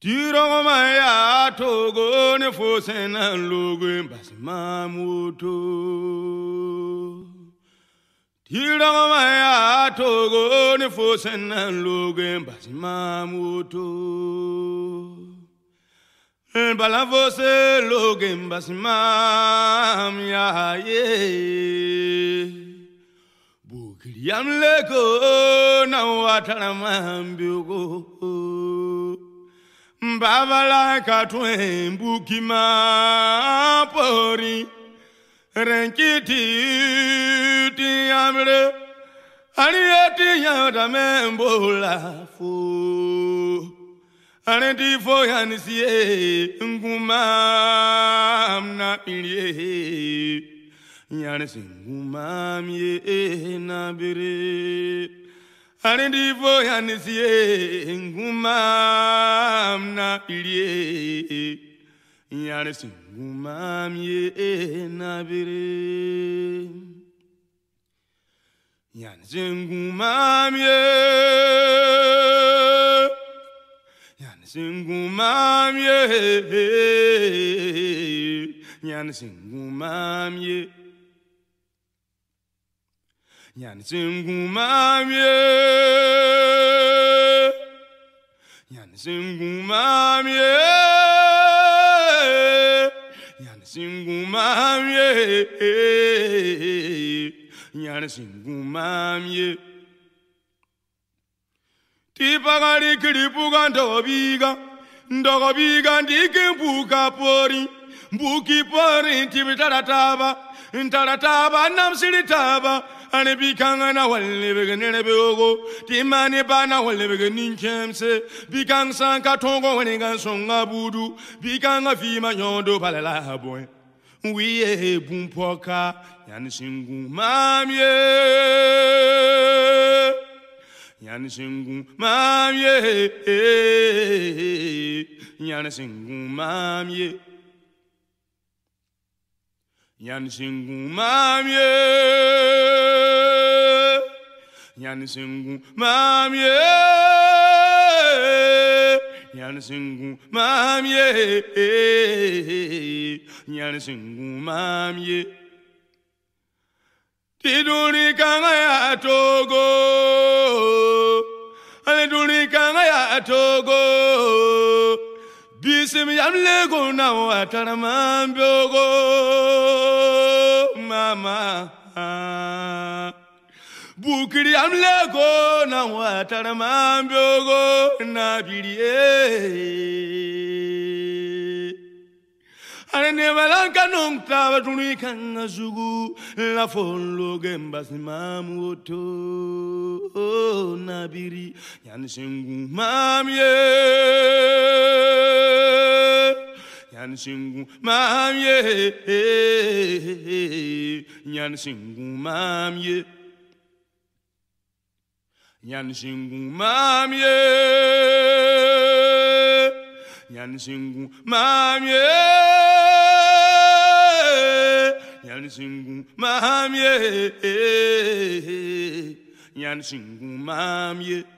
tirongomaya togo ne fosena logo basima muto tirongomaya togo ne fosena logo basima muto balavose logo basima ya ye bukiriamleko na wataramambiugo mbavalaka twembuki mapori renkitiyamle aliyetiyadamembolafu alentifoyanisiye ngumamnamilie yanisi ngumamye nabire ari ndivyo yanisiye nguma na pilie yare singuma mie na bire yan singuma mie yan singuma mie yan singuma mie Yan yan yan yan yansimgumamye yansimgumamye yansimgumamye yansimgumamye tipakalikilipuka ndokopika ndokopika ndikimbuka pori buki pori mbukipori tipitalatawa ntalataba namsilitaba ani bi kanga na wale bege nene be ogo timani ba na wale bege ninkemse bi kang sanka tongo wene songa budu bi kanga fima nyondo palala haboy wiye bumpoka yani singu mamye yani singu mamye yani singu mamye yani singu mamye Yansungu Mamie Yansungu Mamie Yansungu Mamie Tiduni kanga ya Togo Tiduni kanga ya Togo Bisim yamlego na wataramambyogo Mama Mama bukiri amlego na watara mambiogo na birie ale ne balanka non tava tuni kanga zugu la follo gemba simamu oto na biri yan singu mamye Nyansingu mamye Nyansingu mamye Yan Jingu Mamie Yan Jingu Mamie Yan Jingu Mamie Yan Jingu Mamie